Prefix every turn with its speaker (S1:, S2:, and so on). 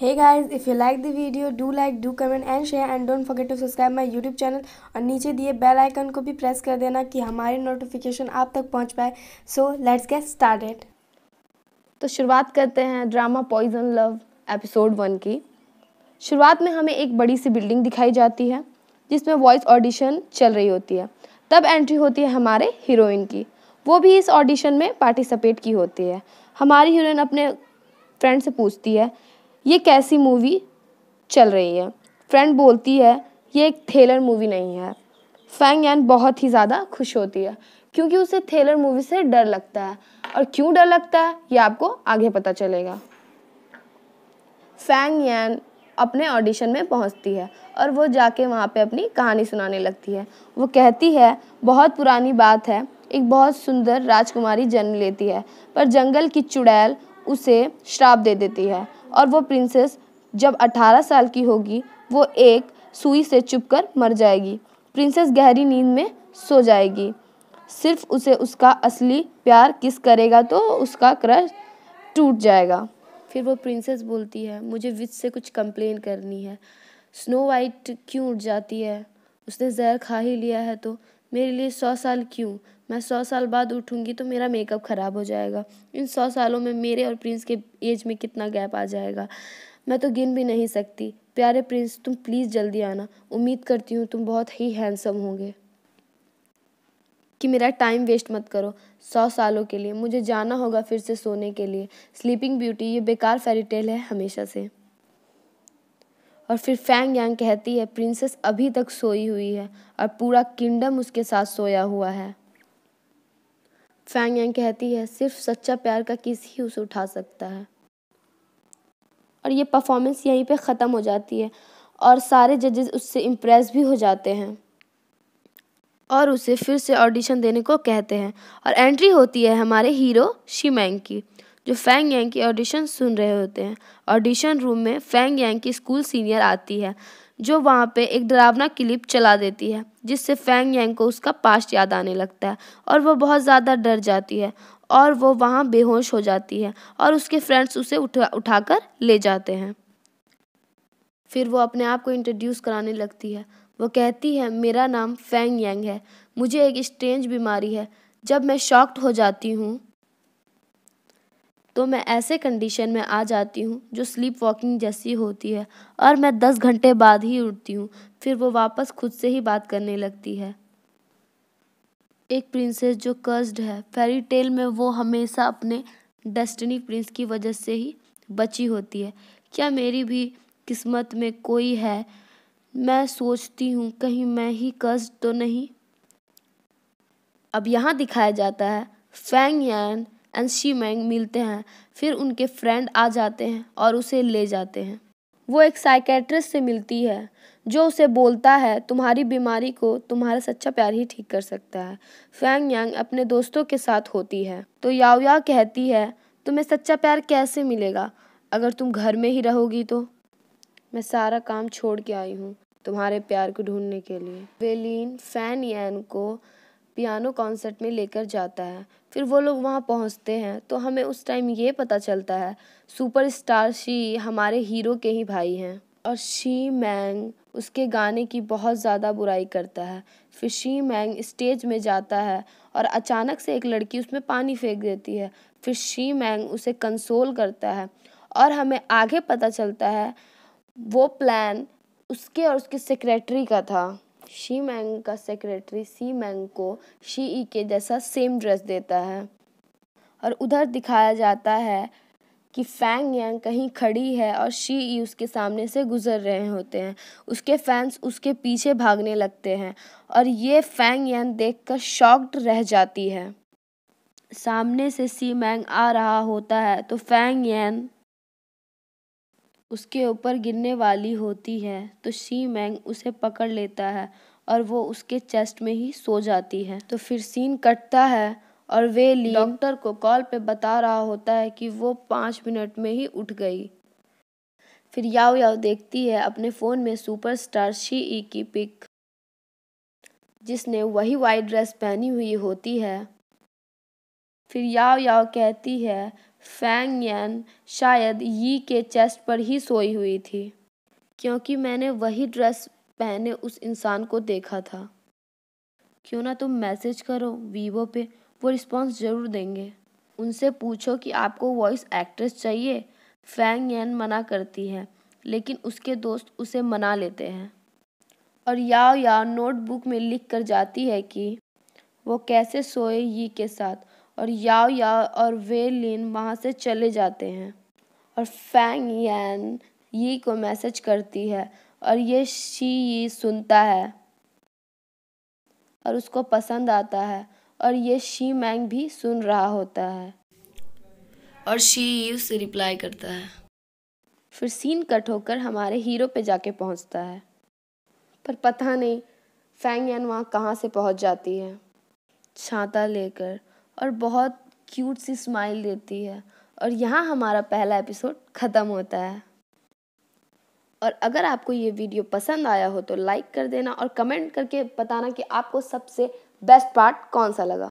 S1: है guys if you like the video do like do comment and share and don't forget to subscribe my YouTube channel और नीचे दिए bell icon को भी press कर देना कि हमारी नोटिफिकेशन आप तक पहुंच पाए सो लेट्स गेट स्टार्टेड तो शुरुआत करते हैं drama poison love episode one की शुरुआत में हमें एक बड़ी सी बिल्डिंग दिखाई जाती है जिसमें वॉइस ऑडिशन चल रही होती है तब एंट्री होती है हमारे हीरोइन की वो भी इस ऑडिशन में पार्टिसिपेट की होती है हमारी हीरोइन अपने फ्रेंड से पूछती है ये कैसी मूवी चल रही है फ्रेंड बोलती है ये एक थेलर मूवी नहीं है फैंग यान बहुत ही ज़्यादा खुश होती है क्योंकि उसे थेलर मूवी से डर लगता है और क्यों डर लगता है ये आपको आगे पता चलेगा फैंग यान अपने ऑडिशन में पहुंचती है और वो जाके वहाँ पे अपनी कहानी सुनाने लगती है वो कहती है बहुत पुरानी बात है एक बहुत सुंदर राजकुमारी जन्म लेती है पर जंगल की चुड़ैल उसे श्राप दे देती है और वो प्रिंसेस जब 18 साल की होगी वो एक सुई से चुपकर मर जाएगी प्रिंसेस गहरी नींद में सो जाएगी सिर्फ उसे उसका असली प्यार किस करेगा तो उसका क्रश टूट जाएगा फिर वो प्रिंसेस बोलती है मुझे विच से कुछ कंप्लेन करनी है स्नो वाइट क्यों उठ जाती है उसने जहर खा ही लिया है तो मेरे लिए सौ साल क्यों मैं सौ साल बाद उठूँगी तो मेरा मेकअप ख़राब हो जाएगा इन सौ सालों में मेरे और प्रिंस के एज में कितना गैप आ जाएगा मैं तो गिन भी नहीं सकती प्यारे प्रिंस तुम प्लीज़ जल्दी आना उम्मीद करती हूँ तुम बहुत ही हैंडसम होंगे कि मेरा टाइम वेस्ट मत करो सौ सालों के लिए मुझे जाना होगा फिर से सोने के लिए स्लीपिंग ब्यूटी ये बेकार फेरी टेल है हमेशा से और फिर फैंग यांग कहती है प्रिंसेस अभी तक सोई हुई है और पूरा किंगडम उसके साथ सोया हुआ है फैंग यांग कहती है सिर्फ सच्चा प्यार का किस ही उसे उठा सकता है और ये परफॉर्मेंस यहीं पे ख़त्म हो जाती है और सारे जजेस उससे इम्प्रेस भी हो जाते हैं और उसे फिर से ऑडिशन देने को कहते हैं और एंट्री होती है हमारे हीरो शिमैंग की जो फैंग यांग की ऑडिशन सुन रहे होते हैं ऑडिशन रूम में फैंग यांग की स्कूल सीनियर आती है जो वहाँ पे एक डरावना क्लिप चला देती है जिससे फैंग यांग को उसका पास्ट याद आने लगता है और वह बहुत ज़्यादा डर जाती है और वो वहाँ बेहोश हो जाती है और उसके फ्रेंड्स उसे उठा उठाकर ले जाते हैं फिर वो अपने आप को इंट्रोड्यूस कराने लगती है वो कहती है मेरा नाम फैंग यांग है मुझे एक स्ट्रेंज बीमारी है जब मैं शॉक्ड हो जाती हूँ तो मैं ऐसे कंडीशन में आ जाती हूँ जो स्लीप वॉकिंग जैसी होती है और मैं दस घंटे बाद ही उठती हूँ फिर वो वापस खुद से ही बात करने लगती है एक प्रिंसेस जो कर्स्ड है फेरी टेल में वो हमेशा अपने डेस्टिनी प्रिंस की वजह से ही बची होती है क्या मेरी भी किस्मत में कोई है मैं सोचती हूँ कहीं मैं ही कर्ज तो नहीं अब यहाँ दिखाया जाता है फैंग यान एंड शी मैंग मिलते हैं फिर उनके फ्रेंड आ जाते हैं और उसे ले जाते हैं वो एक साइकेट्रिस्ट से मिलती है जो उसे बोलता है तुम्हारी बीमारी को तुम्हारा सच्चा प्यार ही ठीक कर सकता है फैंग यांग अपने दोस्तों के साथ होती है तो याओ या कहती है तुम्हें सच्चा प्यार कैसे मिलेगा अगर तुम घर में ही रहोगी तो मैं सारा काम छोड़ के आई हूँ तुम्हारे प्यार को ढूंढने के लिए वेलिन फैन यान को पियानो कॉन्सर्ट में लेकर जाता है फिर वो लोग वहाँ पहुँचते हैं तो हमें उस टाइम ये पता चलता है सुपर स्टार शी हमारे हीरो के ही भाई हैं और शी मैंग उसके गाने की बहुत ज़्यादा बुराई करता है फिर शी मैंग स्टेज में जाता है और अचानक से एक लड़की उसमें पानी फेंक देती है फिर शी मैंग उसे कंसोल करता है और हमें आगे पता चलता है वो प्लान उसके और उसके सेक्रेटरी का था शी मैंग का सेक्रेटरी सी मैंग को शी ई के जैसा सेम ड्रेस देता है और उधर दिखाया जाता है कि फैंग यांग कहीं खड़ी है और शी ई उसके सामने से गुजर रहे होते हैं उसके फैंस उसके पीछे भागने लगते हैं और ये फैंग यांग देखकर शॉक्ड रह जाती है सामने से सी मैंग आ रहा होता है तो फैंग यांग उसके ऊपर गिरने वाली होती है तो शी मैंग उसे पकड़ लेता है और वो उसके चेस्ट में ही सो जाती है तो फिर सीन कटता है और वे ली डॉक्टर को कॉल पे बता रहा होता है कि वो पाँच मिनट में ही उठ गई फिर याव याव देखती है अपने फ़ोन में सुपरस्टार शी ई की पिक जिसने वही वाइट ड्रेस पहनी हुई होती है फिर याव याव कहती है फैंग यान शायद यी के चेस्ट पर ही सोई हुई थी क्योंकि मैंने वही ड्रेस पहने उस इंसान को देखा था क्यों ना तुम मैसेज करो वीवो पे वो रिस्पांस ज़रूर देंगे उनसे पूछो कि आपको वॉइस एक्ट्रेस चाहिए फैंग यान मना करती है लेकिन उसके दोस्त उसे मना लेते हैं और याओ या नोटबुक में लिख कर जाती है कि वो कैसे सोए यी के साथ और याओ याओ और वे लिन वहाँ से चले जाते हैं और फैंग यान यी को मैसेज करती है और ये शी यी सुनता है और उसको पसंद आता है और ये शी मैंग भी सुन रहा होता है और शी यी उसे रिप्लाई करता है फिर सीन कट होकर हमारे हीरो पे जाके पहुंचता है पर पता नहीं फैंग यान वहाँ कहाँ से पहुंच जाती है छाता लेकर और बहुत क्यूट सी स्माइल देती है और यहाँ हमारा पहला एपिसोड ख़त्म होता है और अगर आपको ये वीडियो पसंद आया हो तो लाइक कर देना और कमेंट करके बताना कि आपको सबसे बेस्ट पार्ट कौन सा लगा